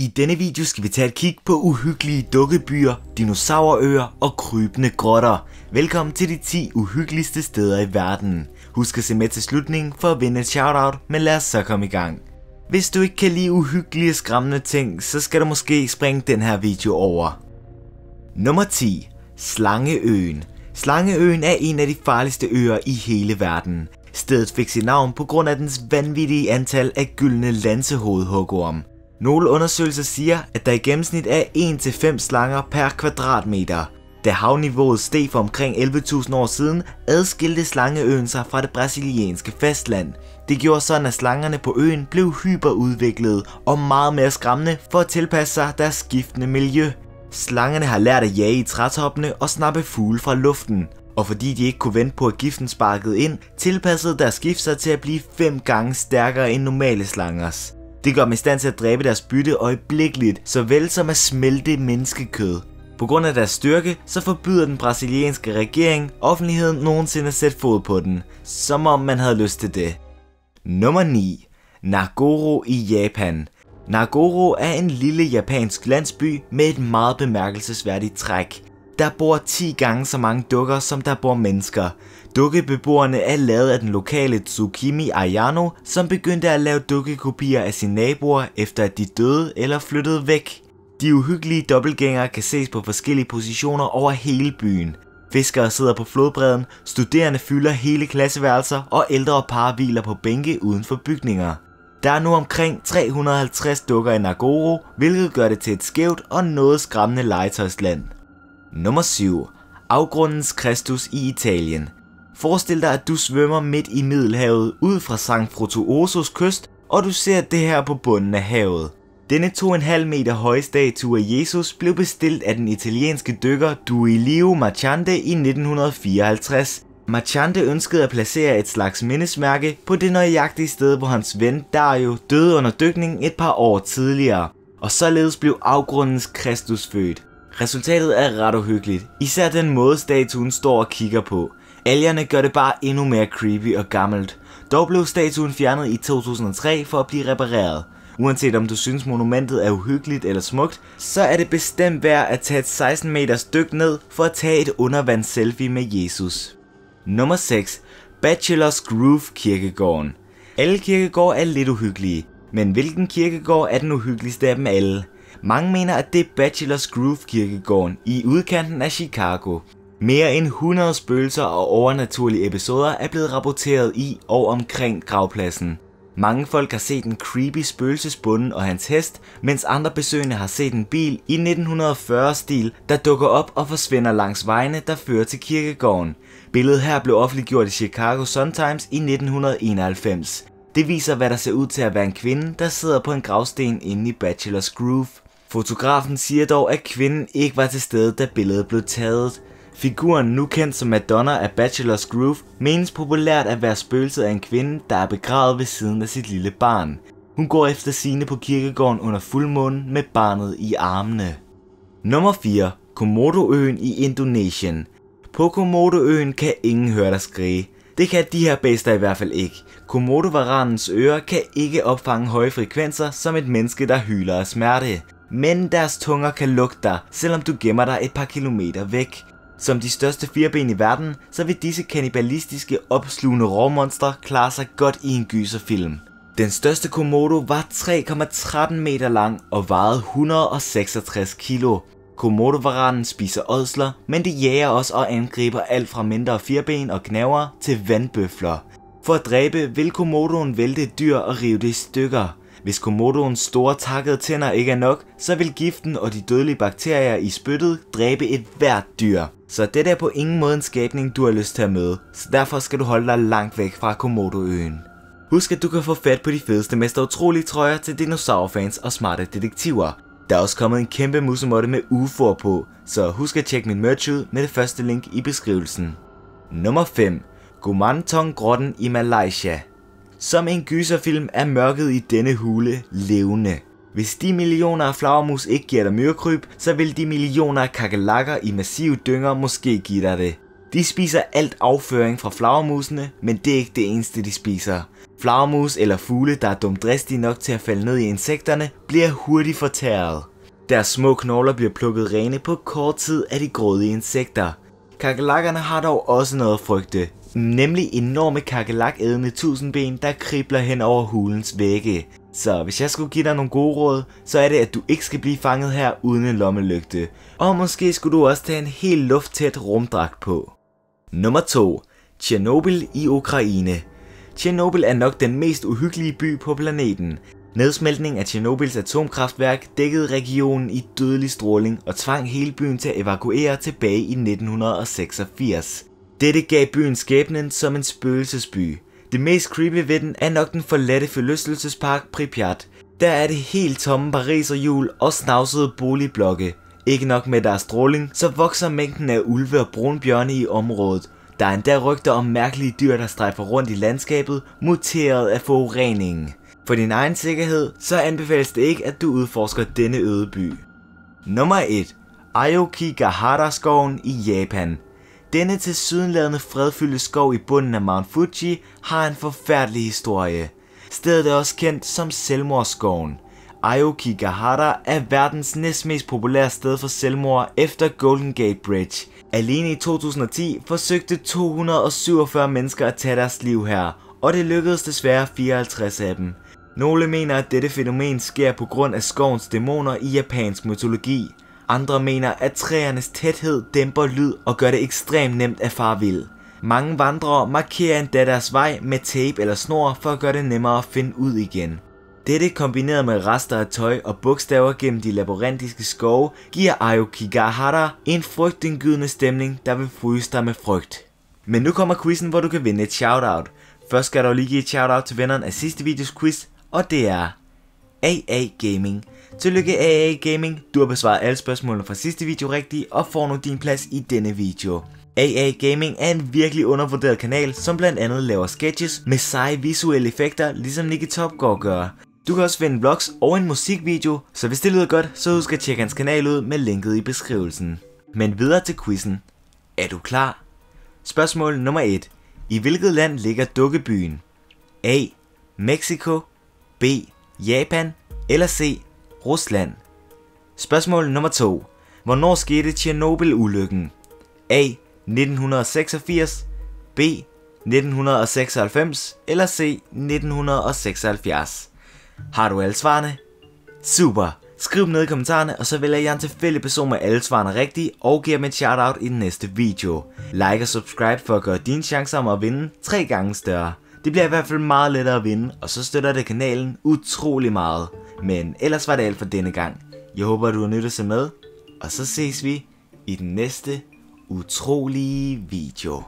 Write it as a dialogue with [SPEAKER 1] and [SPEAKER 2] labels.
[SPEAKER 1] I denne video skal vi tage et kig på uhyggelige dukkebyer, dinosaurøer og krybende grotter. Velkommen til de 10 uhyggeligste steder i verden. Husk at se med til slutningen for at vinde et shoutout, men lad os så komme i gang. Hvis du ikke kan lide uhyggelige skræmmende ting, så skal du måske springe den her video over. Nummer 10. Slangeøen. Slangeøen er en af de farligste øer i hele verden. Stedet fik sit navn på grund af dens vanvittige antal af gyldne lansehovedhuggorm. Nogle undersøgelser siger, at der i gennemsnit er 1-5 slanger per kvadratmeter. Da havniveauet steg for omkring 11.000 år siden, adskilte slangeøen sig fra det brasilianske fastland. Det gjorde sådan, at slangerne på øen blev hyperudviklede og meget mere skræmmende for at tilpasse sig deres skiftende miljø. Slangerne har lært at jage i trætoppene og snappe fugle fra luften. Og fordi de ikke kunne vente på, at giften sparkede ind, tilpassede deres gift sig til at blive 5 gange stærkere end normale slangers. Det gør dem i stand til at dræbe deres bytte øjeblikkeligt, såvel som at smelte menneskekød. På grund af deres styrke, så forbyder den brasilianske regering offentligheden nogensinde at sætte fod på den, som om man havde lyst til det. Nummer 9. Nagoro i Japan. Nagoro er en lille japansk landsby med et meget bemærkelsesværdigt træk. Der bor 10 gange så mange dukker, som der bor mennesker. Dukkebeboerne er lavet af den lokale Tsukimi Ayano, som begyndte at lave dukkekopier af sine naboer, efter at de døde eller flyttede væk. De uhyggelige dobbeltgængere kan ses på forskellige positioner over hele byen. Fiskere sidder på flodbredden, studerende fylder hele klasseværelser, og ældre par hviler på bænke uden for bygninger. Der er nu omkring 350 dukker i Nagoro, hvilket gør det til et skævt og noget skræmmende legetøjsland. Nummer 7. Afgrundens Kristus i Italien. Forestil dig, at du svømmer midt i Middelhavet ud fra St. Frutuosos kyst, og du ser det her på bunden af havet. Denne 2,5 meter høje statue af Jesus blev bestilt af den italienske dykker Duilio Marchante i 1954. Marchante ønskede at placere et slags mindesmærke på det nøjagtige sted, hvor hans ven Dario døde under dykningen et par år tidligere. Og således blev afgrundens Kristus født. Resultatet er ret uhyggeligt, især den måde statuen står og kigger på. Algerne gør det bare endnu mere creepy og gammelt. Dog blev statuen fjernet i 2003 for at blive repareret. Uanset om du synes monumentet er uhyggeligt eller smukt, så er det bestemt værd at tage et 16 meters dyk ned for at tage et undervands selfie med Jesus. Nummer 6. Bachelor's Groove Kirkegården. Alle kirkegårde er lidt uhyggelige, men hvilken kirkegård er den uhyggeligste af dem alle? Mange mener, at det er Bachelor's Groove kirkegården i udkanten af Chicago. Mere end 100 spøgelser og overnaturlige episoder er blevet rapporteret i og omkring gravpladsen. Mange folk har set en creepy spøgelsesbunden og hans hest, mens andre besøgende har set en bil i 1940-stil, der dukker op og forsvinder langs vejene, der fører til kirkegården. Billedet her blev offentliggjort i Chicago Sun-Times i 1991. Det viser, hvad der ser ud til at være en kvinde, der sidder på en gravsten inde i Bachelor's Groove. Fotografen siger dog, at kvinden ikke var til stede, da billedet blev taget. Figuren, nu kendt som Madonna af Bachelor's Groove, menes populært at være spøgelset af en kvinde, der er begravet ved siden af sit lille barn. Hun går efter sine på kirkegården under fuldmånen med barnet i armene. Nummer 4. Komodoøen i Indonesien. På Komodoøen kan ingen høre dig skrige. Det kan de her bæster i hvert fald ikke. Komodovaranens ører kan ikke opfange høje frekvenser som et menneske, der hyler af smerte men deres tunger kan lugte dig, selvom du gemmer dig et par kilometer væk. Som de største firben i verden, så vil disse kannibalistiske, opslugende rovmonstre klare sig godt i en gyserfilm. Den største Komodo var 3,13 meter lang og vejede 166 kilo. komodo spiser ådsler, men det jager også og angriber alt fra mindre firben og gnaver til vandbøfler. For at dræbe vil komodoen vælte et dyr og rive det i stykker. Hvis komodoens store takkede tænder ikke er nok, så vil giften og de dødelige bakterier i spyttet dræbe et hvert dyr. Så det er på ingen måde en skabning, du har lyst til at møde, så derfor skal du holde dig langt væk fra Komodoøen. Husk at du kan få fat på de fedeste, mest utrolige trøjer til dinosaurfans og smarte detektiver. Der er også kommet en kæmpe musemotte med UFO'er på, så husk at tjekke min merch ud med det første link i beskrivelsen. Nummer 5. Gomantong-grotten i Malaysia. Som en gyserfilm er mørket i denne hule levende. Hvis de millioner af flagermus ikke giver dig myrkryb, så vil de millioner af kakelakker i massive dynger måske give dig det. De spiser alt afføring fra flagermusene, men det er ikke det eneste de spiser. Flagermus eller fugle, der er dumdristige nok til at falde ned i insekterne, bliver hurtigt fortæret. Deres små knogler bliver plukket rene på kort tid af de grådige insekter. Kakelakkerne har dog også noget at frygte. Nemlig enorme kakelakædende tusindben, der kribler hen over hulens vægge. Så hvis jeg skulle give dig nogle gode råd, så er det, at du ikke skal blive fanget her uden en lommelygte. Og måske skulle du også tage en helt lufttæt rumdragt på. Nummer 2. Tjernobyl i Ukraine. Tjernobyl er nok den mest uhyggelige by på planeten. Nedsmeltning af Tjernobyls atomkraftværk dækkede regionen i dødelig stråling og tvang hele byen til at evakuere tilbage i 1986. Dette gav byen skæbnen som en spøgelsesby. Det mest creepy ved den er nok den forladte forlystelsespark Pripyat. Der er det helt tomme pariserhjul og snavsede boligblokke. Ikke nok med deres stråling, så vokser mængden af ulve og brunbjørne i området. Der er endda rygter om mærkelige dyr, der strejfer rundt i landskabet, muteret af forureningen. For din egen sikkerhed, så anbefales det ikke, at du udforsker denne øde by. Nummer 1. Aokigahara-skoven i Japan. Denne tilsyneladende fredfyldte skov i bunden af Mount Fuji har en forfærdelig historie. Stedet er også kendt som Selvmordsskoven. Aoki Gahara er verdens næstmest populære sted for selvmord efter Golden Gate Bridge. Alene i 2010 forsøgte 247 mennesker at tage deres liv her, og det lykkedes desværre 54 af dem. Nogle mener, at dette fænomen sker på grund af skovens dæmoner i japansk mytologi. Andre mener, at træernes tæthed dæmper lyd og gør det ekstremt nemt at fare vild. Mange vandrere markerer endda deres vej med tape eller snor for at gøre det nemmere at finde ud igen. Dette kombineret med rester af tøj og bogstaver gennem de laborantiske skove, giver Ayokigahara en frygtindgydende stemning, der vil fryse dig med frygt. Men nu kommer quizzen, hvor du kan vinde et shoutout. Først skal du lige give et shoutout til vinderen af sidste videos quiz, og det er AA Gaming Tillykke AA Gaming, du har besvaret alle spørgsmålene fra sidste video rigtigt og får nu din plads i denne video. AA Gaming er en virkelig undervurderet kanal, som blandt andet laver sketches med seje visuelle effekter, ligesom Nicky Topgaard gør. Du kan også finde vlogs og en musikvideo, så hvis det lyder godt, så husk at tjekke hans kanal ud med linket i beskrivelsen. Men videre til quizzen. Er du klar? Spørgsmål nummer 1. I hvilket land ligger dukkebyen? A. Mexico B. Japan eller C. Rusland. Spørgsmål nummer 2. Hvornår skete Tjernobyl-ulykken? A. 1986, B. 1996 eller C. 1976? Har du alle svarene? Super! Skriv dem ned i kommentarerne, og så vælger jeg en tilfældig person med alle svarene rigtige og giver dem et shoutout i den næste video. Like og subscribe for at gøre dine chancer om at vinde tre gange større. Det bliver i hvert fald meget lettere at vinde, og så støtter det kanalen utrolig meget. Men ellers var det alt for denne gang. Jeg håber, du har nyttet sig med, og så ses vi i den næste utrolige video.